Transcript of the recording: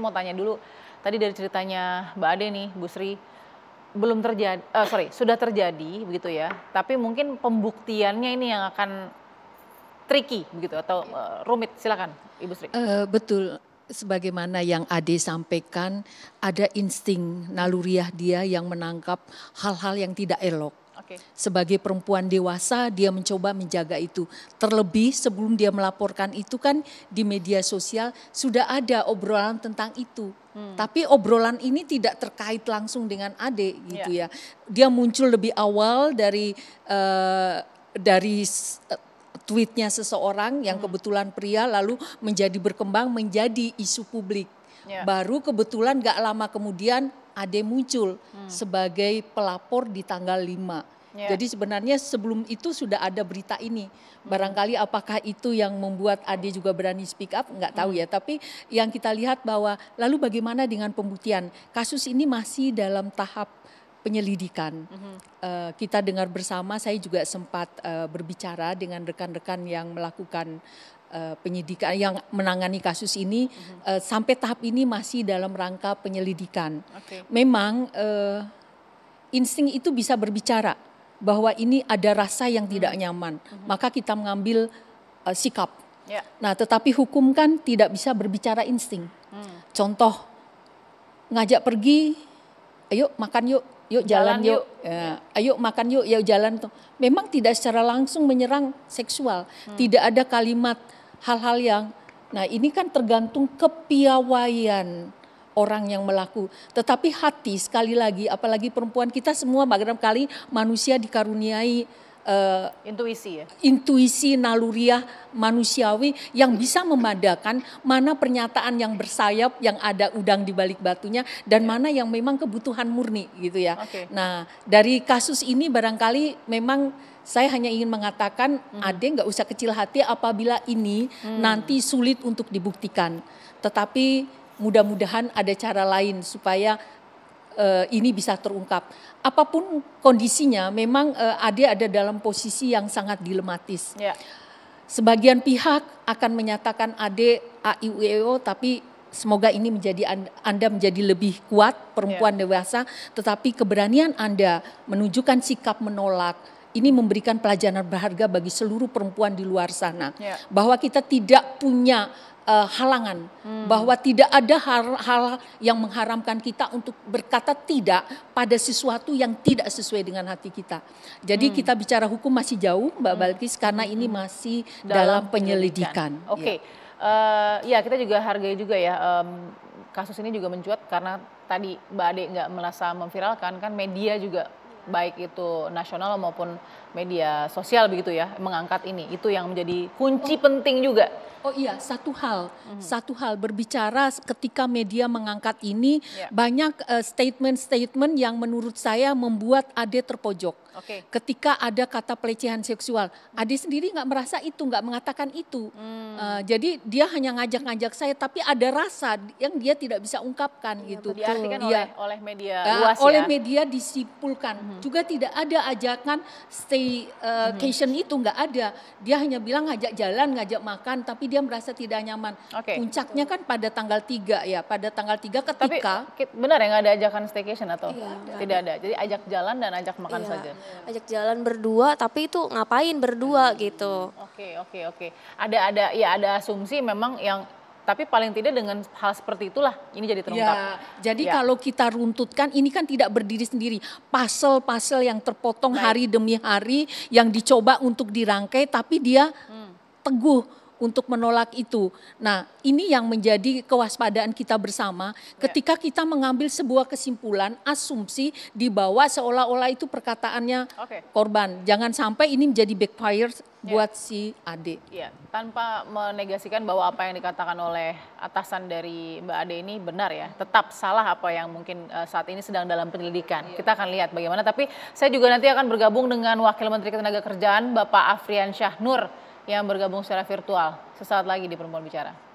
saya mau tanya dulu tadi dari ceritanya Mbak Ade nih, Bu Sri belum terjadi, uh, sorry sudah terjadi begitu ya, tapi mungkin pembuktiannya ini yang akan tricky begitu atau uh, rumit. Silakan Ibu Sri. Uh, betul. Sebagaimana yang Ade sampaikan, ada insting naluriah dia yang menangkap hal-hal yang tidak elok Okay. Sebagai perempuan dewasa, dia mencoba menjaga itu. Terlebih sebelum dia melaporkan itu kan di media sosial sudah ada obrolan tentang itu. Hmm. Tapi obrolan ini tidak terkait langsung dengan Ade, gitu yeah. ya. Dia muncul lebih awal dari uh, dari uh, tweetnya seseorang yang hmm. kebetulan pria lalu menjadi berkembang menjadi isu publik. Yeah. Baru kebetulan gak lama kemudian Ade muncul hmm. sebagai pelapor di tanggal 5. Yeah. Jadi sebenarnya sebelum itu sudah ada berita ini. Hmm. Barangkali apakah itu yang membuat Ade juga berani speak up, Enggak tahu ya. hmm. ya. Tapi yang kita lihat bahwa lalu bagaimana dengan pembuktian? Kasus ini masih dalam tahap penyelidikan. hmm Uh, kita dengar bersama, saya juga sempat uh, berbicara dengan rekan-rekan yang melakukan Eh, penyidikan yang menangani kasus ini mm-hmm. uh, sampai tahap ini masih dalam rangka penyelidikan. Okay. Memang uh, insting itu bisa berbicara bahwa ini ada rasa yang mm-hmm. tidak nyaman, mm-hmm. maka kita mengambil uh, sikap. Yeah. Nah, tetapi hukum kan tidak bisa berbicara insting. Hmm. Contoh ngajak pergi, ayo makan yuk, yuk jalan, jalan yuk, yuk. Ya, ayo makan yuk, yuk jalan. tuh. Memang tidak secara langsung menyerang seksual, hmm. tidak ada kalimat hal-hal yang nah ini kan tergantung kepiawaian orang yang melaku. Tetapi hati sekali lagi, apalagi perempuan kita semua, bagaimana kali manusia dikaruniai Eh, intuisi ya. Intuisi naluriah manusiawi yang bisa memadakan mana pernyataan yang bersayap yang ada udang di balik batunya dan ya. mana yang memang kebutuhan murni gitu ya. Okay. Nah, dari kasus ini barangkali memang saya hanya ingin mengatakan hmm. Ade nggak usah kecil hati apabila ini hmm. nanti sulit untuk dibuktikan. Tetapi mudah-mudahan ada cara lain supaya Eh, ini bisa terungkap. Apapun kondisinya, memang eh, Ade ada dalam posisi yang sangat dilematis. Ya. Sebagian pihak akan menyatakan Ade AIUEO, tapi semoga ini menjadi Anda menjadi lebih kuat perempuan ya. dewasa, tetapi keberanian Anda menunjukkan sikap menolak ini memberikan pelajaran berharga bagi seluruh perempuan di luar sana yeah. bahwa kita tidak punya uh, halangan hmm. bahwa tidak ada hal-hal yang mengharamkan kita untuk berkata tidak pada sesuatu yang tidak sesuai dengan hati kita. Jadi hmm. kita bicara hukum masih jauh Mbak hmm. Balkis karena ini hmm. masih dalam, dalam penyelidikan. penyelidikan. Oke. Okay. Ya. Uh, eh, ya kita juga hargai juga ya um, kasus ini juga mencuat karena tadi Mbak Ade nggak merasa memviralkan kan media juga baik itu nasional maupun media sosial begitu ya mengangkat ini itu yang menjadi kunci oh. penting juga oh iya satu hal mm-hmm. satu hal berbicara ketika media mengangkat ini yeah. banyak statement eh, statement-statement yang menurut saya membuat Ade terpojok okay. ketika ada kata pelecehan seksual Ade sendiri nggak merasa itu nggak mengatakan itu mm. uh, jadi dia hanya ngajak-ngajak saya tapi ada rasa yang dia tidak bisa ungkapkan yeah, gitu diartikan iya. oleh, oleh media uh, luas oleh ya. media disimpulkan hmm juga tidak ada ajakan staycation eh, mm-hmm. itu nggak ada. Dia hanya bilang ngajak jalan, ngajak makan, tapi dia merasa tidak nyaman. Okay. Puncaknya kan pada tanggal 3 ya, pada tanggal 3 ketika tapi, benar ya nggak ada ajakan staycation atau iya, tidak, tidak ada. Jadi ajak jalan dan ajak makan iya. saja. Ajak jalan berdua, tapi itu ngapain berdua hmm. gitu. Oke, okay, oke, okay, oke. Okay. Ada ada ya ada asumsi memang yang tapi paling tidak dengan hal seperti itulah ini jadi terungkap. Ya, jadi ya. kalau kita runtutkan ini kan tidak berdiri sendiri. Pasal-pasal yang terpotong Baik. hari demi hari yang dicoba untuk dirangkai tapi dia hmm. teguh untuk menolak itu. Nah, ini yang menjadi kewaspadaan kita bersama ketika ya. kita mengambil sebuah kesimpulan, asumsi di bawah seolah-olah itu perkataannya okay. korban. Jangan sampai ini menjadi backfire ya. buat yeah. si Ade. Iya, yeah. tanpa menegasikan bahwa apa yang dikatakan oleh atasan dari Mbak Ade ini benar ya. Tetap salah apa yang mungkin eh, saat ini sedang dalam penyelidikan. Yeah. Kita akan lihat bagaimana. Tapi saya juga nanti akan bergabung dengan Wakil Menteri Ketenagakerjaan Bapak Afrian Syahnur yang bergabung secara virtual sesaat lagi di Perempuan Bicara.